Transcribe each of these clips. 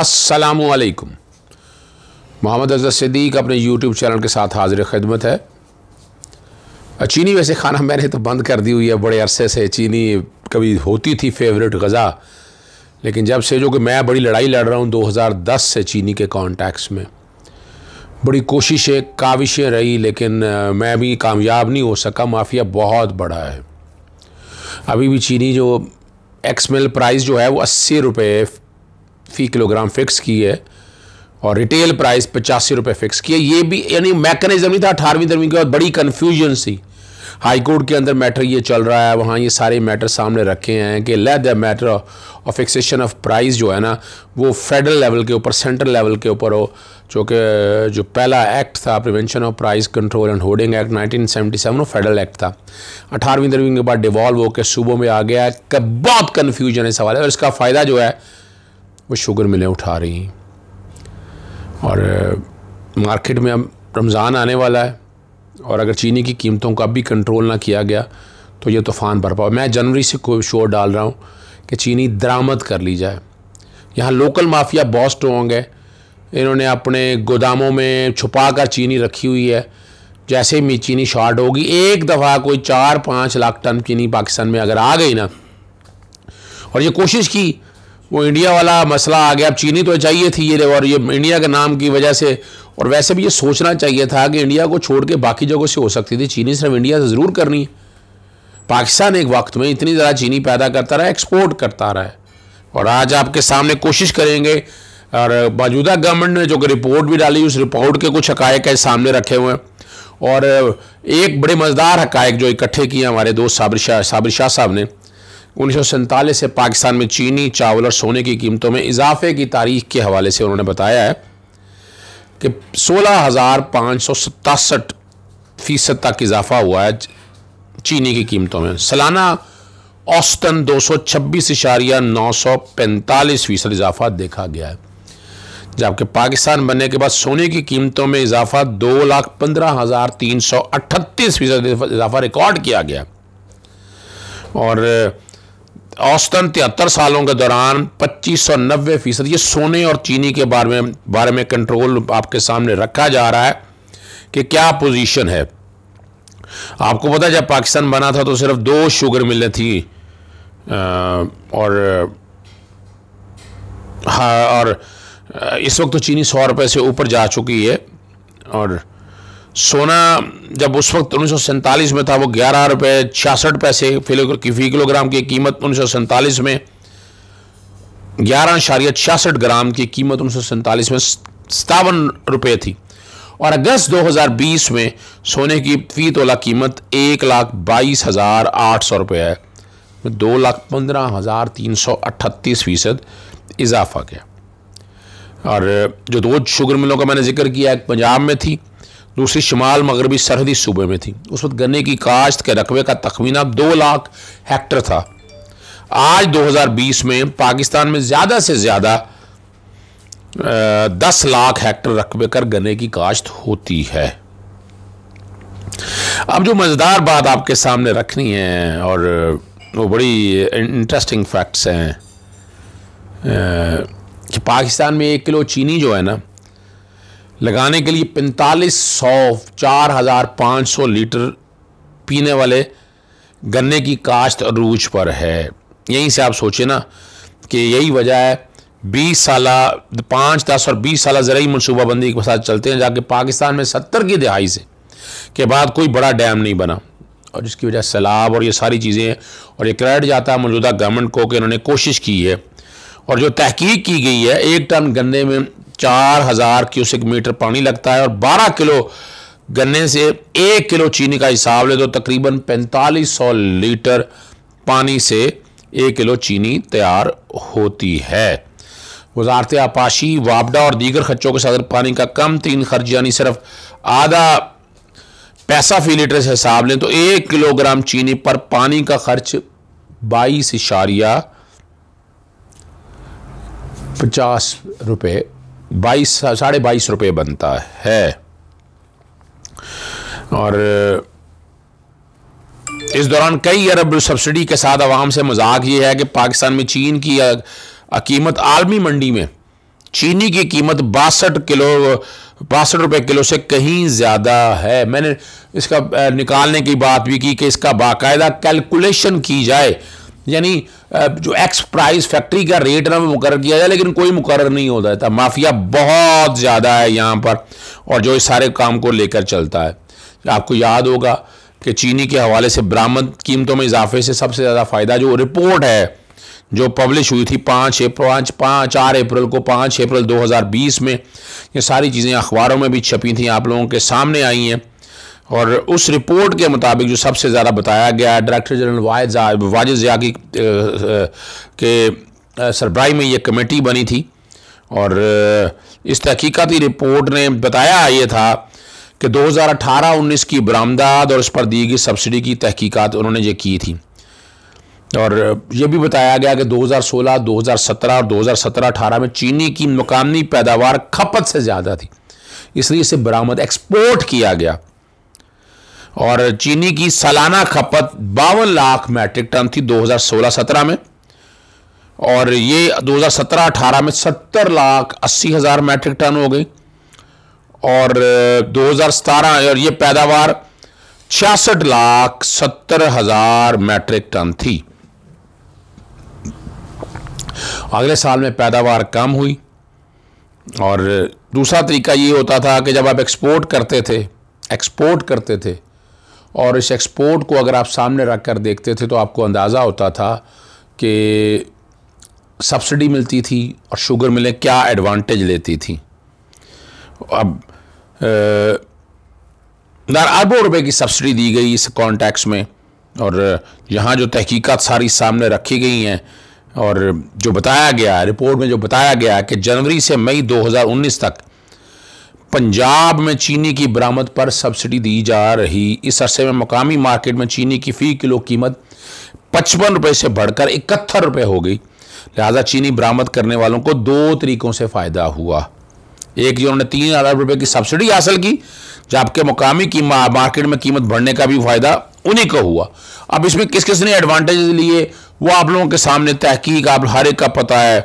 असलकुम मोहम्मद अजर सदीक अपने यूट्यूब चैनल के साथ हाजिर खिदमत है चीनी वैसे खाना मैंने तो बंद कर दी हुई है बड़े अरसे से चीनी कभी होती थी फेवरेट गज़ा लेकिन जब से जो कि मैं बड़ी लड़ाई लड़ रहा हूँ 2010 से चीनी के कॉन्टैक्ट्स में बड़ी कोशिशें काविशें रही लेकिन मैं भी कामयाब नहीं हो सका माफिया बहुत बड़ा है अभी भी चीनी जो एक्समेल प्राइस जो है वो अस्सी रुपये फ़ी किलोग्राम फिक्स की है और रिटेल प्राइस पचासी रुपये फिक्स किया ये भी यानी मैकेनिज्म नहीं था अठारहवीं दरवीं के बाद बड़ी कन्फ्यूजन सी हाई कोर्ट के अंदर मैटर ये चल रहा है वहाँ ये सारे मैटर सामने रखे हैं कि let the matter of fixation of price जो है ना वो फेडरल लेवल के ऊपर सेंट्रल लेवल के ऊपर हो जो कि जो पहला एक्ट था prevention of price control and hoarding act nineteen seven और फेडरल एक्ट था अठारहवीं दरवीं के बाद डिवॉल्व होकर सूबों में आ गया है बहुत कन्फ्यूजन है सवाल है और इसका फ़ायदा जो है वो शुगर मिलें उठा रही हैं और मार्केट में अब रमज़ान आने वाला है और अगर चीनी की कीमतों का भी कंट्रोल ना किया गया तो ये तूफ़ान पाओ मैं जनवरी से कोई शोर डाल रहा हूँ कि चीनी दरामद कर ली जाए यहाँ लोकल माफिया बॉस स्ट्रॉन्ग है इन्होंने अपने गोदामों में छुपा कर चीनी रखी हुई है जैसे ही चीनी शॉर्ट होगी एक दफ़ा कोई चार पाँच लाख टन चीनी पाकिस्तान में अगर आ गई ना और ये कोशिश की वो इंडिया वाला मसला आ गया अब चीनी तो चाहिए थी ये और ये इंडिया के नाम की वजह से और वैसे भी ये सोचना चाहिए था कि इंडिया को छोड़ के बाकी जगहों से हो सकती थी चीनी सिर्फ इंडिया से ज़रूर करनी है पाकिस्तान एक वक्त में इतनी ज़्यादा चीनी पैदा करता रहा एक्सपोर्ट करता रहा है और आज आपके सामने कोशिश करेंगे और मौजूदा गवर्नमेंट ने जो कि रिपोर्ट भी डाली उस रिपोर्ट के कुछ हकायक सामने रखे हुए हैं और एक बड़े मज़ेदार हकायक जो इकट्ठे किए हमारे दोस्त साबिर शाह शाह साहब ने उन्नीस से पाकिस्तान में चीनी चावल और सोने की कीमतों में इजाफे की तारीख के हवाले से उन्होंने बताया है कि सोलह हज़ार पाँच सौ सतासठ फ़ीसद तक इजाफा हुआ है चीनी की कीमतों में सालाना औसतन दो सौ छब्बीस इशारिया नौ सौ पैंतालीस फ़ीसद इजाफा देखा गया है जबकि पाकिस्तान बनने के बाद सोने की कीमतों में इजाफा दो लाख पंद्रह हज़ार तीन सौ अठतीस फीसद इजाफा रिकॉर्ड किया गया और औसतन तिहत्तर सालों के दौरान पच्चीस सौ नब्बे फीसद ये सोने और चीनी के बारे में बारे में कंट्रोल आपके सामने रखा जा रहा है कि क्या पोजीशन है आपको पता जब पाकिस्तान बना था तो सिर्फ दो शुगर मिलें थी और हाँ और इस वक्त तो चीनी सौ रुपये से ऊपर जा चुकी है और सोना जब उस वक्त उन्नीस में था वो ग्यारह रुपये छियासठ पैसे फी किलोग्राम की कीमत उन्नीस में ग्यारह इशारिया छियासठ ग्राम की कीमत उन्नीस में सतावन रुपये थी और अगस्त 2020 में सोने की फी तोला कीमत एक लाख बाईस हज़ार आठ सौ रुपये है दो लाख पंद्रह हज़ार तीन सौ अट्ठतीस फ़ीसद इजाफा गया और जो दो शुगर मिलों का मैंने जिक्र किया एक पंजाब में थी दूसरी शुमाल मगरबी सरहदी सूबे में थी उस वक्त गन्ने की काश्त के रकबे का तखमीना दो लाख हेक्टर था आज 2020 में पाकिस्तान में ज़्यादा से ज़्यादा दस लाख हेक्टर रकबे कर गन्ने की काश्त होती है अब जो मज़ेदार बात आपके सामने रखनी है और वो बड़ी इंटरेस्टिंग फैक्ट्स हैं कि पाकिस्तान में एक किलो चीनी जो है ना लगाने के लिए पैंतालीस सौ चार हज़ार पाँच सौ लीटर पीने वाले गन्ने की काश्त अरूज पर है यहीं से आप सोचें ना कि यही वजह है बीस साल पाँच दस और बीस साल ज़रूरी मनसूबाबंदी के साथ चलते हैं जाके पाकिस्तान में सत्तर की दहाई से के बाद कोई बड़ा डैम नहीं बना और जिसकी वजह सैलाब और ये सारी चीज़ें हैं और ये क्रेडिट जाता है मौजूदा गवर्नमेंट को कि उन्होंने कोशिश की है और जो तहकीक की गई है एक टन गन्ने में चार हज़ार क्यूसिक मीटर पानी लगता है और बारह किलो गन्ने से एक किलो चीनी का हिसाब ले तो तकरीबन पैंतालीस सौ लीटर पानी से एक किलो चीनी तैयार होती है वजारत आपाशी वापडा और दीगर खर्चों के साथ पानी का कम तीन खर्च यानी सिर्फ आधा पैसा फी लीटर से हिसाब लें तो एक किलोग्राम चीनी पर पानी का खर्च बाईस इशारिया पचास रुपये बाईस साढ़े बाईस रुपये बनता है और इस दौरान कई अरब सब्सिडी के साथ आवाम से मजाक ये है कि पाकिस्तान में चीन की कीमत आलमी मंडी में चीनी की कीमत बासठ किलो बासठ रुपए किलो से कहीं ज़्यादा है मैंने इसका निकालने की बात भी की कि इसका बाकायदा कैलकुलेशन की जाए यानी जो एक्स प्राइस फैक्ट्री का रेट ना मुकर किया जाए लेकिन कोई मुकर नहीं होता था माफिया बहुत ज़्यादा है यहाँ पर और जो इस सारे काम को लेकर चलता है आपको याद होगा कि चीनी के हवाले से बरामद कीमतों में इजाफे से सबसे ज़्यादा फ़ायदा जो रिपोर्ट है जो पब्लिश हुई थी पाँच पाँच पाँच चार अप्रैल को पाँच अप्रैल 2020 में ये सारी चीज़ें अखबारों में भी छपी थी आप लोगों के सामने आई हैं और उस रिपोर्ट के मुताबिक जो सबसे ज़्यादा बताया गया डायरेक्टर जनरल वाहिद वाजिद ज़िया की के सरब्राई में ये कमेटी बनी थी और इस तहकीकती रिपोर्ट ने बताया ये था कि 2018-19 की बरामदाद और उस पर दी गई सब्सिडी की तहकीकात उन्होंने ये की थी और ये भी बताया गया कि 2016, 2017 और 2017-18 में चीनी की मकानी पैदावार खपत से ज़्यादा थी इसलिए इसे बरामद एक्सपोर्ट किया गया और चीनी की सालाना खपत बावन लाख मैट्रिक टन थी 2016-17 में और ये 2017-18 में 70 लाख अस्सी हज़ार मैट्रिक टन हो गई और 2017 और ये पैदावार छियासठ लाख सत्तर हज़ार मैट्रिक टन थी अगले साल में पैदावार कम हुई और दूसरा तरीका ये होता था कि जब आप एक्सपोर्ट करते थे एक्सपोर्ट करते थे और इस एक्सपोर्ट को अगर आप सामने रख कर देखते थे तो आपको अंदाज़ा होता था कि सब्सिडी मिलती थी और शुगर मिलें क्या एडवांटेज लेती थी अब अरबों रुपए की सब्सिडी दी गई इस कॉन्टैक्स में और यहाँ जो तहकीकात सारी सामने रखी गई हैं और जो बताया गया रिपोर्ट में जो बताया गया कि जनवरी से मई 2019 तक पंजाब में चीनी की बरामद पर सब्सिडी दी जा रही इस अरसे में मकामी मार्केट में चीनी की फी किलो कीमत पचपन रुपये से बढ़कर इकहत्तर रुपये हो गई लिहाजा चीनी बरामद करने वालों को दो तरीकों से फ़ायदा हुआ एक जो उन्होंने तीन अरब रुपये की सब्सिडी हासिल की जबकि मुकामी की मार्केट में कीमत बढ़ने का भी फ़ायदा उन्हीं को हुआ अब इसमें किस किस ने एडवांटेज लिए वो आप लोगों के सामने तहकीक आप हर एक का पता है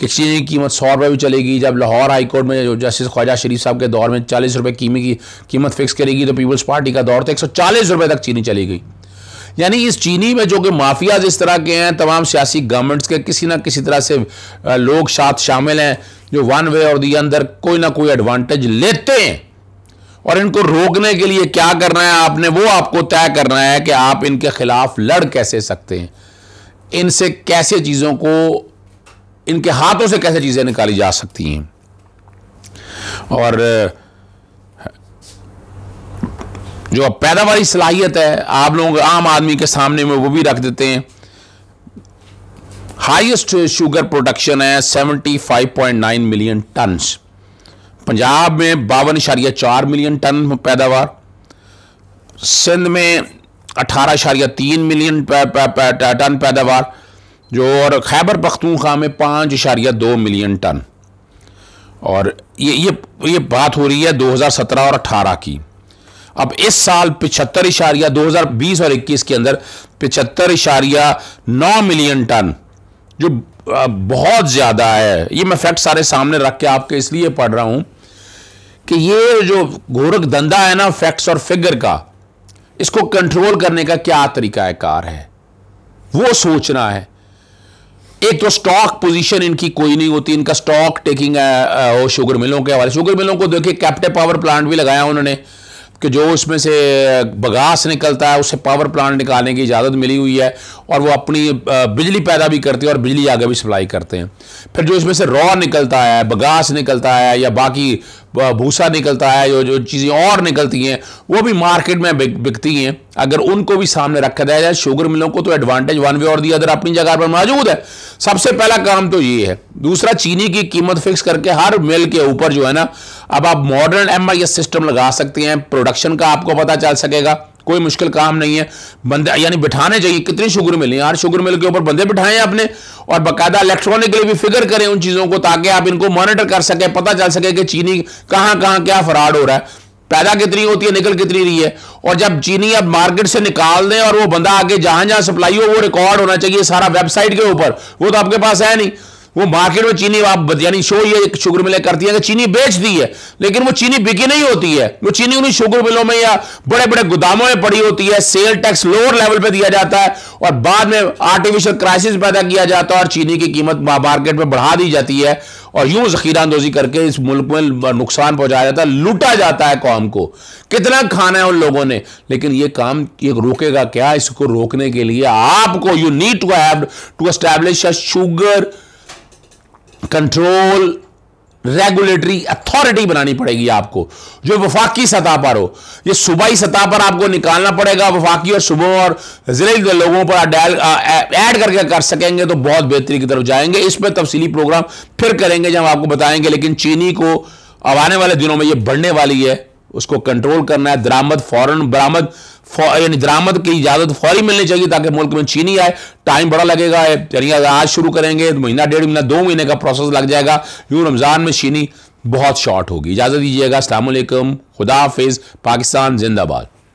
कि चीनी की कीमत सौ रुपये भी चलेगी जब लाहौर हाई कोर्ट में जस्टिस ख्वाजा शरीफ साहब के दौर में चालीस रुपये कीमे की कीमत फिक्स करेगी तो पीपल्स पार्टी का दौर था तो एक सौ चालीस रुपये तक चीनी चली गई यानी इस चीनी में जो कि माफियाज इस तरह के हैं तमाम सियासी गवर्नमेंट्स के किसी ना किसी तरह से लोग साथ शामिल हैं जो वन वे और दी अंदर कोई ना कोई एडवांटेज लेते हैं और इनको रोकने के लिए क्या करना है आपने वो आपको तय करना है कि आप इनके खिलाफ लड़ कैसे सकते हैं इनसे कैसे चीज़ों को इनके हाथों से कैसे चीज़ें निकाली जा सकती हैं और जो पैदावारी सलाहियत है आप लोग आम आदमी के सामने में वो भी रख देते हैं हाईएस्ट शुगर प्रोडक्शन है 75.9 मिलियन टन्स पंजाब में बावन इशारिया चार मिलियन टन पैदावार सिंध में अठारह इशारिया तीन मिलियन टन पैदावार जो और खैबर पख्तूखा में पाँच इशारिया दो मिलियन टन और ये ये ये बात हो रही है 2017 और 18 की अब इस साल पिछहत्तर इशारिया दो और इक्कीस के अंदर पिछहत्तर इशारिया नौ मिलियन टन जो बहुत ज़्यादा है ये मैं फैक्ट सारे सामने रख के आपके इसलिए पढ़ रहा हूँ कि ये जो गोरख धंधा है ना फैक्ट्स और फिगर का इसको कंट्रोल करने का क्या तरीका है कार है वो सोचना है एक तो स्टॉक पोजीशन इनकी कोई नहीं होती इनका स्टॉक टेकिंग वो शुगर मिलों के हवाले शुगर मिलों को देखिए कैप्टे पावर प्लांट भी लगाया उन्होंने कि जो उसमें से बगास निकलता है उससे पावर प्लांट निकालने की इजाज़त मिली हुई है और वो अपनी बिजली पैदा भी करते हैं और बिजली आगे भी सप्लाई करते हैं फिर जो इसमें से रॉ निकलता है बगास निकलता है या बाकी भूसा निकलता है जो जो चीज़ें और निकलती हैं वो भी मार्केट में बिकती हैं अगर उनको भी सामने रखा दिया जाए शुगर मिलों को तो एडवांटेज वन वे और दी अदर अपनी जगह पर मौजूद है सबसे पहला काम तो ये है दूसरा चीनी की कीमत फिक्स करके हर मिल के ऊपर जो है ना अब आप मॉडर्न एम सिस्टम लगा सकते हैं प्रोडक्शन का आपको पता चल सकेगा कोई मुश्किल काम नहीं है बंदे यानी बिठाने चाहिए कितनी शुगर मिल यार शुगर मिल के ऊपर बंदे बिठाएं आपने और बाकायदा इलेक्ट्रॉनिकली भी फिगर करें उन चीज़ों को ताकि आप इनको मॉनिटर कर सकें पता चल सके कि चीनी कहाँ कहाँ क्या फ्रॉड हो रहा है पैदा कितनी होती है निकल कितनी रही है और जब चीनी आप मार्केट से निकाल दें और वो बंदा आगे जहां जहां सप्लाई हो वो रिकॉर्ड होना चाहिए सारा वेबसाइट के ऊपर वो तो आपके पास है नहीं वो मार्केट में चीनी आप यानी शो ये शुगर मिले करती है कि चीनी बेच दी है लेकिन वो चीनी बिकी नहीं होती है वो चीनी उन्हीं शुगर मिलों में या बड़े बड़े गोदामों में पड़ी होती है सेल टैक्स लोअर लेवल पर दिया जाता है और बाद में आर्टिफिशियल क्राइसिस पैदा किया जाता है और चीनी की कीमत मार्केट में बढ़ा दी जाती है और यूं जखीरा अंदोजी करके इस मुल्क में नुकसान पहुंचाया जाता है लूटा जाता है कौम को कितना खाना है उन लोगों ने लेकिन ये काम ये रोकेगा क्या इसको रोकने के लिए आपको you need to have to establish a sugar control regulatory authority बनानी पड़ेगी आपको जो वफाकी सतह पर हो ये सूबाई सतह पर आपको निकालना पड़ेगा वफाकी और सुबह और जिले के लोगों पर डायल ऐड करके कर सकेंगे तो बहुत बेहतरी की तरफ जाएंगे इस पर तफसीली प्रोग्राम फिर करेंगे जब आपको बताएंगे लेकिन चीनी को अब आने वाले दिनों में ये बढ़ने वाली है उसको कंट्रोल करना है दरामद फॉरन बरामद यानी दरामद की इजाजत फौरी मिलनी चाहिए ताकि मुल्क में चीनी आए टाइम बड़ा लगेगा यानी अगर आज शुरू करेंगे तो महीना डेढ़ महीना दो महीने का प्रोसेस लग जाएगा यूँ रमज़ान में चीनी बहुत शॉर्ट होगी इजाज़त दीजिएगा असल खुदा हाफिज़ पाकिस्तान जिंदाबाद